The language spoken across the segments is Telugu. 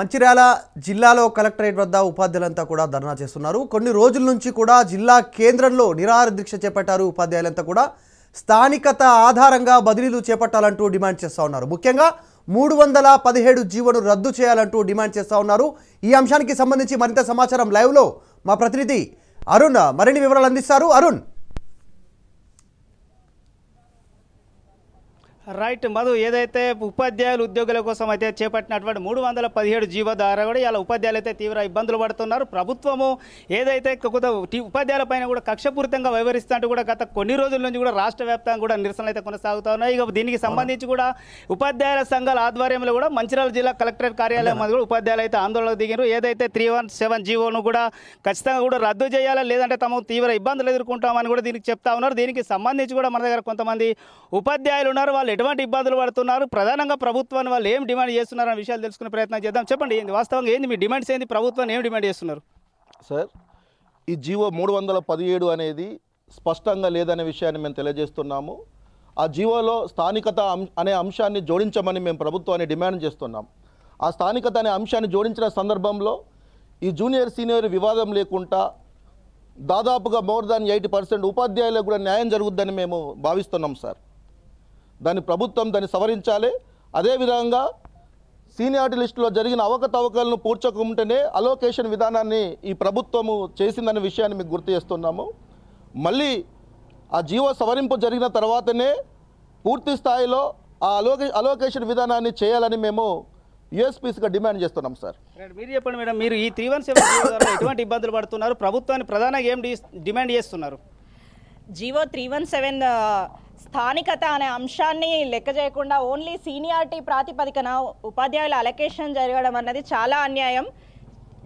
మంచిర్యాల జిల్లాలో కలెక్టరేట్ వద్ద ఉపాధ్యాయులంతా కూడా ధర్నా చేస్తున్నారు కొన్ని రోజుల నుంచి కూడా జిల్లా కేంద్రంలో నిరాహార దీక్ష చేపట్టారు ఉపాధ్యాయులంతా కూడా స్థానికత ఆధారంగా బదిలీలు చేపట్టాలంటూ డిమాండ్ చేస్తూ ఉన్నారు ముఖ్యంగా మూడు వందల పదిహేడు జీవోను రద్దు చేయాలంటూ డిమాండ్ చేస్తూ ఉన్నారు ఈ అంశానికి సంబంధించి మరింత సమాచారం లైవ్లో మా ప్రతినిధి అరుణ్ మరిన్ని వివరాలు అందిస్తారు అరుణ్ రైట్ మధు ఏదైతే ఉపాధ్యాయులు ఉద్యోగుల కోసం అయితే చేపట్టినటువంటి మూడు వందల పదిహేడు జీవో ద్వారా కూడా ఇలా ఉపాధ్యాయులు అయితే తీవ్ర ఇబ్బందులు పడుతున్నారు ప్రభుత్వము ఏదైతే ఉపాధ్యాయుల పైన కూడా కక్షపూరితంగా వ్యవహరిస్తున్నట్టు కూడా గత కొన్ని రోజుల నుంచి కూడా రాష్ట్ర వ్యాప్తంగా కూడా నిరసనలు అయితే కొనసాగుతూ ఉన్నాయి ఇక దీనికి సంబంధించి కూడా ఉపాధ్యాయుల సంఘాల ఆధ్వర్యంలో కూడా మంచిర్యాల జిల్లా కలెక్టరేట్ కార్యాలయం మధ్య కూడా ఉపాధ్యాయులు అయితే ఆందోళన దిగారు ఏదైతే త్రీ వన్ సెవెన్ జీవోను కూడా ఖచ్చితంగా కూడా రద్దు చేయాలా లేదంటే తమ తీవ్ర ఇబ్బందులు ఎదుర్కొంటామని కూడా దీనికి చెప్తా ఉన్నారు దీనికి సంబంధించి కూడా మన దగ్గర కొంతమంది ఉపాధ్యాయులు ఉన్నారు వాళ్ళు ఎటువంటి ఇబ్బందులు పడుతున్నారు ప్రధానంగా ప్రభుత్వాన్ని వాళ్ళు ఏం డిమాండ్ చేస్తున్నారు అనే విషయాలు తెలుసుకునే ప్రయత్నం చేద్దాం చెప్పండి ఏంది వాస్తవంగా ఏంది మీ డిమాండ్స్ ఏంది ప్రభుత్వాన్ని ఏం డిమాండ్ చేస్తున్నారు సార్ ఈ జివో మూడు వందల పదిహేడు అనేది స్పష్టంగా లేదనే విషయాన్ని మేము తెలియజేస్తున్నాము ఆ జీవోలో స్థానికత అనే అంశాన్ని జోడించమని మేము ప్రభుత్వాన్ని డిమాండ్ చేస్తున్నాం ఆ స్థానికత అనే అంశాన్ని జోడించిన సందర్భంలో ఈ జూనియర్ సీనియర్ వివాదం లేకుండా దాదాపుగా మోర్ దాన్ ఎయిటీ పర్సెంట్ ఉపాధ్యాయులకు కూడా న్యాయం జరుగుద్దని మేము భావిస్తున్నాం సార్ దాన్ని ప్రభుత్వం దాన్ని సవరించాలి అదేవిధంగా సీనియార్టీ లిస్టులో జరిగిన అవకతవకలను పూడ్చకుంటేనే అలోకేషన్ విధానాన్ని ఈ ప్రభుత్వము చేసిందనే విషయాన్ని మీకు గుర్తు చేస్తున్నాము మళ్ళీ ఆ జీవో సవరింపు జరిగిన తర్వాతనే పూర్తి స్థాయిలో ఆ అలోకే అలోకేషన్ విధానాన్ని చేయాలని మేము యుఎస్పీస్గా డిమాండ్ చేస్తున్నాం సార్ మీరు చెప్పండి మేడం మీరు ఈ త్రీ వన్ సెవెన్ ఎటువంటి ఇబ్బందులు పడుతున్నారు ప్రభుత్వాన్ని ప్రధానంగా ఏం డిమాండ్ చేస్తున్నారు జీవో త్రీ వన్ సెవెన్ స్థానికత అనే అంశాన్ని లెక్క చేయకుండా ఓన్లీ సీనియారిటీ ప్రాతిపదికన ఉపాధ్యాయుల అలొకేషన్ జరగడం అన్నది చాలా అన్యాయం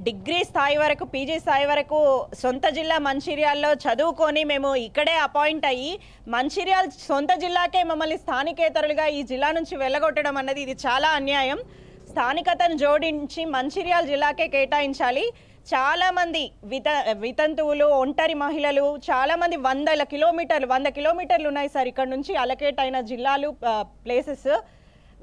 డిగ్రీ స్థాయి వరకు పీజీ స్థాయి వరకు సొంత జిల్లా మంచిర్యాల్లో చదువుకొని మేము ఇక్కడే అపాయింట్ అయ్యి మంచిర్యాల్ సొంత జిల్లాకే మమ్మల్ని స్థానికేతరులుగా ఈ జిల్లా నుంచి వెళ్ళగొట్టడం అన్నది ఇది చాలా అన్యాయం స్థానికతను జోడించి మంచిర్యాల జిల్లాకే కేటాయించాలి చాలామంది విత వితంతువులు ఒంటరి మహిళలు చాలామంది వందల కిలోమీటర్లు వంద కిలోమీటర్లు ఉన్నాయి సార్ ఇక్కడ నుంచి అలకేట్ అయిన జిల్లాలు ప్లేసెస్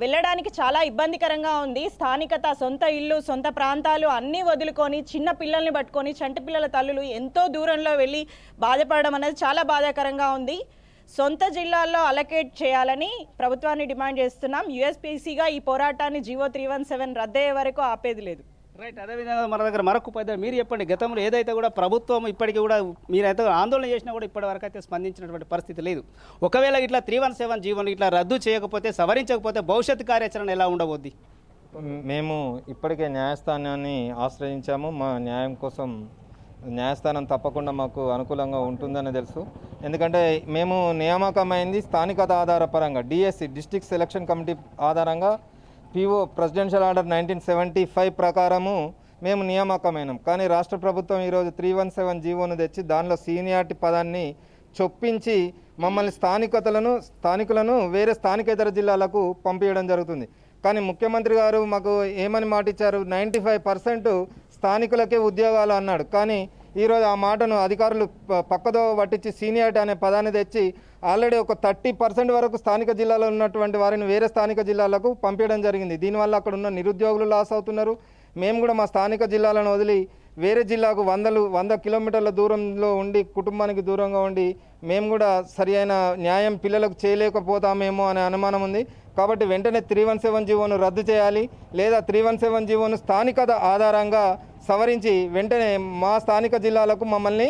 వెళ్ళడానికి చాలా ఇబ్బందికరంగా ఉంది స్థానికత సొంత ఇల్లు సొంత ప్రాంతాలు అన్నీ వదులుకొని చిన్న పిల్లల్ని పట్టుకొని చంటి పిల్లల తల్లులు ఎంతో దూరంలో వెళ్ళి బాధపడడం అనేది చాలా బాధాకరంగా ఉంది సొంత జిల్లాల్లో అలకేట్ చేయాలని ప్రభుత్వాన్ని డిమాండ్ చేస్తున్నాం యుఎస్పీసీగా ఈ పోరాటాన్ని జివో త్రీ వన్ సెవెన్ రద్దయ్యే వరకు ఆపేది లేదు రైట్ అదేవిధంగా మన దగ్గర మరొక పెద్ద మీరు చెప్పండి గతంలో ఏదైతే కూడా ప్రభుత్వం ఇప్పటికీ కూడా మీరైతే ఆందోళన చేసినా కూడా ఇప్పటి వరకు అయితే స్పందించినటువంటి పరిస్థితి లేదు ఒకవేళ ఇట్లా త్రీ వన్ సెవెన్ జీవన్ ఇట్లా రద్దు చేయకపోతే సవరించకపోతే భవిష్యత్ కార్యాచరణ ఎలా ఉండబోద్ది మేము ఇప్పటికే న్యాయస్థానాన్ని ఆశ్రయించాము మా న్యాయం కోసం న్యాయస్థానం తప్పకుండా మాకు అనుకూలంగా ఉంటుందని తెలుసు ఎందుకంటే మేము నియామకమైంది స్థానికత ఆధారపరంగా డిఎస్సి డిస్టిక్ సెలక్షన్ కమిటీ ఆధారంగా PO presidential order nineteen seventy five ప్రకారము మేము నియామకమైనం కానీ రాష్ట్ర ప్రభుత్వం ఈరోజు త్రీ వన్ సెవెన్ జీవోను తెచ్చి దానిలో సీనియారిటీ పదాన్ని చొప్పించి మమ్మల్ని స్థానికతలను స్థానికులను వేరే స్థానికేతర జిల్లాలకు పంపించడం జరుగుతుంది కానీ ముఖ్యమంత్రి గారు మాకు ఏమని మాటిచ్చారు నైంటీ ఫైవ్ పర్సెంట్ స్థానికులకే ఉద్యోగాలు అన్నాడు కానీ ఈరోజు ఆ మాటను అధికారులు పక్కదో పట్టించి సీనియారిటీ అనే పదాన్ని తెచ్చి ఆల్రెడీ ఒక థర్టీ పర్సెంట్ వరకు స్థానిక జిల్లాలో ఉన్నటువంటి వారిని వేరే స్థానిక జిల్లాలకు పంపించడం జరిగింది దీనివల్ల అక్కడ ఉన్న నిరుద్యోగులు లాస్ అవుతున్నారు మేము కూడా మా స్థానిక జిల్లాలను వదిలి వేరే జిల్లాకు వందలు వంద కిలోమీటర్ల దూరంలో ఉండి కుటుంబానికి దూరంగా ఉండి మేము కూడా సరి అయిన న్యాయం పిల్లలకు చేయలేకపోతామేమో అనే అనుమానం ఉంది కాబట్టి వెంటనే త్రీ వన్ సెవెన్ జీవోను రద్దు చేయాలి లేదా త్రీ వన్ సెవెన్ జీవోను స్థానికత ఆధారంగా సవరించి వెంటనే మా స్థానిక జిల్లాలకు మమ్మల్ని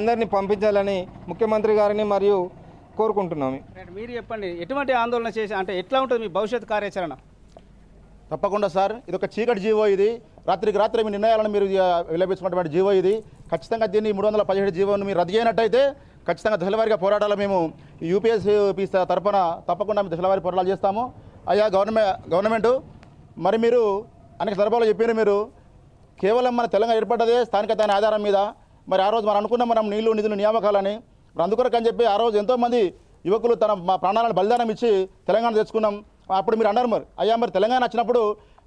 అందరినీ పంపించాలని ముఖ్యమంత్రి గారిని మరియు కోరుకుంటున్నాము మీరు చెప్పండి ఎటువంటి ఆందోళన చేసి అంటే ఎట్లా ఉంటుంది మీ భవిష్యత్ కార్యాచరణ తప్పకుండా సార్ ఇది ఒక చీకటి జీవో ఇది రాత్రికి రాత్రి మీ నిర్ణయాలను మీరు విలపించుకున్నటువంటి జీవో ఇది ఖచ్చితంగా దీన్ని మూడు వందల పదిహేడు జీవోను మీరు రద్దు చేయనట్టయితే ఖచ్చితంగా దశలవారిగా పోరాటాలు మేము యూపీఎస్ తరఫున తప్పకుండా మేము దశలవారి పోరాటాలు చేస్తాము అయ్యా గవర్నమెంట్ గవర్నమెంటు మరి మీరు అనేక సందర్భాల్లో చెప్పారు మీరు కేవలం మన తెలంగాణ ఏర్పడ్డదే స్థానికత అనే ఆధారం మీద మరి ఆ రోజు మనం అనుకున్నాం మనం నీళ్లు నిధులు నియామకాలని మరి అందుకొరకని చెప్పి ఆ రోజు ఎంతోమంది యువకులు తన మా ప్రాణాలను బలిదానం ఇచ్చి తెలంగాణ తెచ్చుకున్నాం అప్పుడు మీరు అన్నారు మరి అయ్యా మరి తెలంగాణ వచ్చినప్పుడు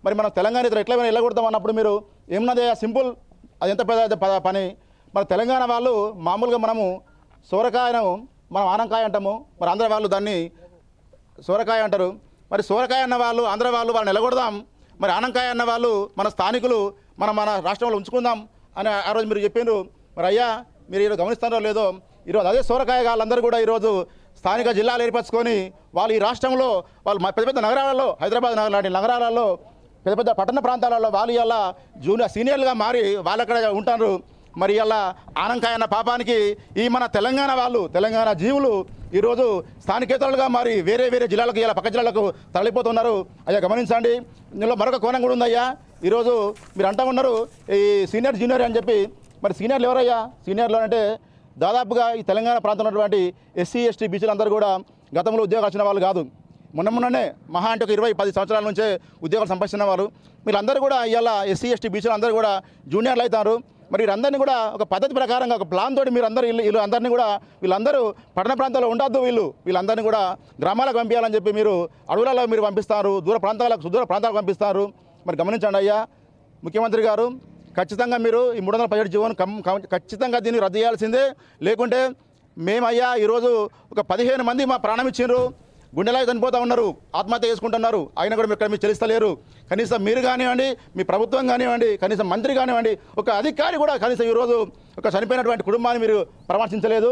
మరి మనం తెలంగాణ ఇతర ఎట్లా వెళ్ళగొడతాం అన్నప్పుడు మీరు ఏమన్నది సింపుల్ అది ఎంత పెద్ద పని మన తెలంగాణ వాళ్ళు మామూలుగా మనము సూరకాయను మనం ఆనంకాయ అంటాము మరి ఆంధ్ర వాళ్ళు దాన్ని సూరకాయ అంటారు మరి సూరకాయ అన్న వాళ్ళు ఆంధ్ర వాళ్ళు వాళ్ళని నిలగొడదాం మరి ఆనంకాయ అన్న వాళ్ళు మన స్థానికులు మనం మన రాష్ట్రంలో ఉంచుకుందాం అని ఆ రోజు మీరు చెప్పారు మరి అయ్యా మీరు ఈరోజు గమనిస్తారో లేదో ఈరోజు అదే సోరకాయ వాళ్ళందరూ కూడా ఈరోజు స్థానిక జిల్లాలు ఏర్పరచుకొని వాళ్ళు ఈ రాష్ట్రంలో వాళ్ళు పెద్ద పెద్ద నగరాలలో హైదరాబాద్ నగరం లాంటి నగరాలలో పెద్ద పెద్ద పట్టణ ప్రాంతాలలో వాళ్ళు ఇలా జూనియర్ సీనియర్లుగా మారి వాళ్ళక్కడ ఉంటారు మరి ఇలా అన్న పాపానికి ఈ మన తెలంగాణ వాళ్ళు తెలంగాణ జీవులు ఈరోజు స్థానికేతరులుగా మారి వేరే వేరే జిల్లాలకు ఇలా పక్క జిల్లాలకు తరలిపోతున్నారు అయ్యా గమనించండి ఇందులో మరొక కోణం కూడా ఉందయ్యా ఈరోజు మీరు అంటా ఉన్నారు ఈ సీనియర్ జూనియర్ అని చెప్పి మరి సీనియర్లు ఎవరయ్యా సీనియర్లు అంటే దాదాపుగా ఈ తెలంగాణ ప్రాంతంలో ఉన్నటువంటి ఎస్సీ ఎస్టీ బీసీలు అందరూ కూడా గతంలో ఉద్యోగాలు వచ్చిన వాళ్ళు కాదు మొన్న మొన్ననే మహా అంటే ఒక ఇరవై పది సంవత్సరాల నుంచే ఉద్యోగాలు సంపాదిస్తున్న వారు వీళ్ళందరూ కూడా ఇవాళ ఎస్సీ ఎస్టీ బీసీలు అందరూ కూడా జూనియర్లు అవుతారు మరి వీరందరినీ కూడా ఒక పద్ధతి ప్రకారంగా ఒక ప్లాన్ తోటి మీరు అందరూ వీళ్ళు అందరినీ కూడా వీళ్ళందరూ పట్టణ ప్రాంతాల్లో ఉండొద్దు వీళ్ళు వీళ్ళందరినీ కూడా గ్రామాలకు పంపించాలని చెప్పి మీరు అడవులలో మీరు పంపిస్తారు దూర ప్రాంతాలకు సుదూర ప్రాంతాలకు పంపిస్తారు మరి గమనించండి అయ్యా ముఖ్యమంత్రి గారు ఖచ్చితంగా మీరు ఈ మూడు వందల పదిహేడు జీవోను ఖచ్చితంగా దీన్ని రద్దు చేయాల్సిందే లేకుంటే మేమయ్యా ఈరోజు ఒక పదిహేను మంది మా ప్రాణం ఇచ్చిండ్రు గుండెలా చనిపోతూ ఉన్నారు ఆత్మహత్య చేసుకుంటున్నారు అయినా కూడా ఇక్కడ మీరు చెల్లిస్తలేరు కనీసం మీరు కానివ్వండి మీ ప్రభుత్వం కానివ్వండి కనీసం మంత్రి కానివ్వండి ఒక అధికారి కూడా కనీసం ఈరోజు ఒక చనిపోయినటువంటి కుటుంబాన్ని మీరు పరామర్శించలేదు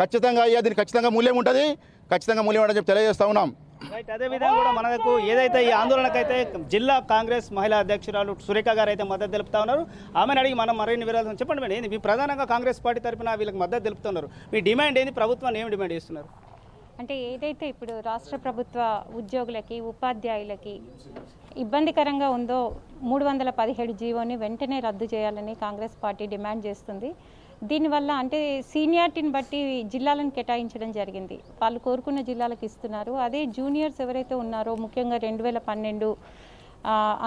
ఖచ్చితంగా అయ్యా దీనికి ఖచ్చితంగా మూల్యం ఉంటుంది ఖచ్చితంగా మూల్యం ఉంటుందని చెప్పి తెలియజేస్తూ ఉన్నాం రైట్ అదేవిధంగా కూడా మనకు ఏదైతే ఈ ఆందోళనకైతే జిల్లా కాంగ్రెస్ మహిళా అధ్యక్షురాలు సురేఖ గారు అయితే మద్దతు తెలుపుతా ఉన్నారు ఆమెను అడిగి మనం మరిన్ని వివరాలు చెప్పండి మేడం మీ ప్రధానంగా కాంగ్రెస్ పార్టీ తరఫున వీళ్ళకి మద్దతు తెలుపుతున్నారు మీ డిమాండ్ ఏంది ప్రభుత్వాన్ని ఏమి డిమాండ్ చేస్తున్నారు అంటే ఏదైతే ఇప్పుడు రాష్ట్ర ప్రభుత్వ ఉద్యోగులకి ఉపాధ్యాయులకి ఇబ్బందికరంగా ఉందో మూడు వందల పదిహేడు జీవోని వెంటనే రద్దు చేయాలని కాంగ్రెస్ పార్టీ డిమాండ్ చేస్తుంది దీనివల్ల అంటే సీనియార్టీని బట్టి జిల్లాలను కేటాయించడం జరిగింది వాళ్ళు కోరుకున్న జిల్లాలకు ఇస్తున్నారు అదే జూనియర్స్ ఎవరైతే ఉన్నారో ముఖ్యంగా రెండు వేల పన్నెండు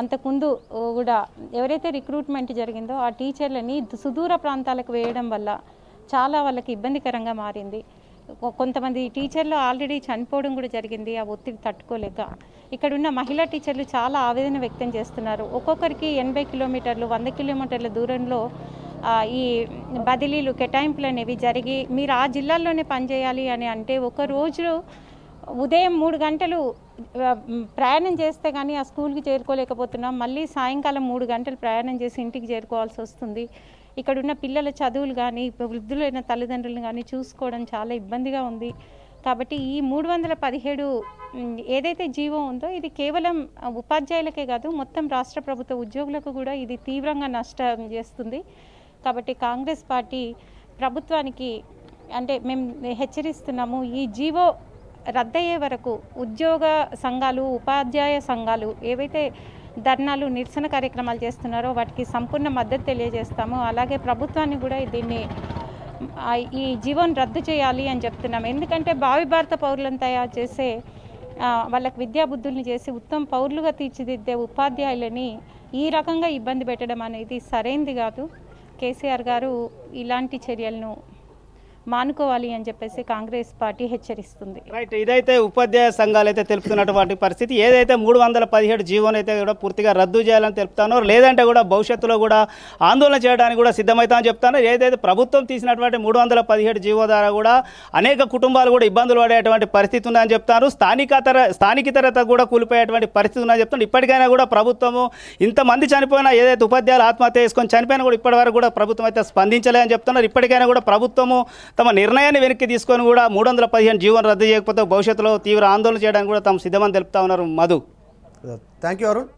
అంతకుముందు కూడా ఎవరైతే రిక్రూట్మెంట్ జరిగిందో ఆ టీచర్లని సుదూర ప్రాంతాలకు వేయడం వల్ల చాలా వాళ్ళకి ఇబ్బందికరంగా మారింది కొంతమంది టీచర్లు ఆల్రెడీ చనిపోవడం కూడా జరిగింది ఆ ఒత్తిడి తట్టుకోలేక ఇక్కడున్న మహిళా టీచర్లు చాలా ఆవేదన వ్యక్తం చేస్తున్నారు ఒక్కొక్కరికి ఎనభై కిలోమీటర్లు వంద కిలోమీటర్ల దూరంలో ఈ బదిలీలు కేటాయింపులు అనేవి జరిగి మీరు ఆ జిల్లాల్లోనే పనిచేయాలి అని అంటే ఒక రోజు ఉదయం మూడు గంటలు ప్రయాణం చేస్తే కానీ ఆ స్కూల్కి చేరుకోలేకపోతున్నాం మళ్ళీ సాయంకాలం మూడు గంటలు ప్రయాణం చేసి ఇంటికి చేరుకోవాల్సి వస్తుంది ఇక్కడ ఉన్న పిల్లల చదువులు కానీ వృద్ధులైన తల్లిదండ్రులు కానీ చూసుకోవడం చాలా ఇబ్బందిగా ఉంది కాబట్టి ఈ మూడు వందల పదిహేడు ఏదైతే జీవో ఉందో ఇది కేవలం ఉపాధ్యాయులకే కాదు మొత్తం రాష్ట్ర ప్రభుత్వ ఉద్యోగులకు కూడా ఇది తీవ్రంగా నష్టం చేస్తుంది కాబట్టి కాంగ్రెస్ పార్టీ ప్రభుత్వానికి అంటే మేము హెచ్చరిస్తున్నాము ఈ జీవో రద్దయ్యే వరకు ఉద్యోగ సంఘాలు ఉపాధ్యాయ సంఘాలు ఏవైతే ధర్నాలు నిరసన కార్యక్రమాలు చేస్తున్నారో వాటికి సంపూర్ణ మద్దతు తెలియజేస్తాము అలాగే ప్రభుత్వాన్ని కూడా దీన్ని ఈ జీవోను రద్దు చేయాలి అని చెప్తున్నాము ఎందుకంటే భావి భారత పౌరులను తయారు చేసే వాళ్ళకి విద్యాబుద్ధుల్ని చేసి ఉత్తమ పౌరులుగా తీర్చిదిద్దే ఉపాధ్యాయులని ఈ రకంగా ఇబ్బంది పెట్టడం అనేది సరైంది కాదు కేసీఆర్ గారు ఇలాంటి చర్యలను మానుకోవాలి అని చెప్పేసి కాంగ్రెస్ పార్టీ హెచ్చరిస్తుంది రైట్ ఇదైతే ఉపాధ్యాయ సంఘాలు అయితే తెలుపుతున్నటువంటి పరిస్థితి ఏదైతే మూడు వందల పదిహేడు జీవోన్ అయితే కూడా పూర్తిగా రద్దు చేయాలని తెలుపుతానో లేదంటే కూడా భవిష్యత్తులో కూడా ఆందోళన చేయడానికి కూడా సిద్ధమవుతామని చెప్తాను ఏదైతే ప్రభుత్వం తీసినటువంటి మూడు వందల పదిహేడు జీవో ద్వారా కూడా అనేక కుటుంబాలు కూడా ఇబ్బందులు పడేటువంటి పరిస్థితి ఉందని చెప్తాను స్థానికతర స్థానికతరత కూడా కూలిపోయేటువంటి పరిస్థితి ఉందని చెప్తాను ఇప్పటికైనా కూడా ప్రభుత్వము ఇంతమంది చనిపోయినా ఏదైతే ఉపాధ్యాయులు ఆత్మహత్య చేసుకొని చనిపోయినా కూడా ఇప్పటివరకు కూడా ప్రభుత్వం అయితే స్పందించలేదని చెప్తున్నారు ఇప్పటికైనా కూడా ప్రభుత్వము తమ నిర్ణయాన్ని వెనక్కి తీసుకొని కూడా మూడు వందల పదిహేను జీవన రద్దు చేయకపోతే భవిష్యత్తులో తీవ్ర ఆందోళన చేయడానికి కూడా తమ సిద్ధమని తెలుపుతా ఉన్నారు మధు థ్యాంక్ యూ అరుణ్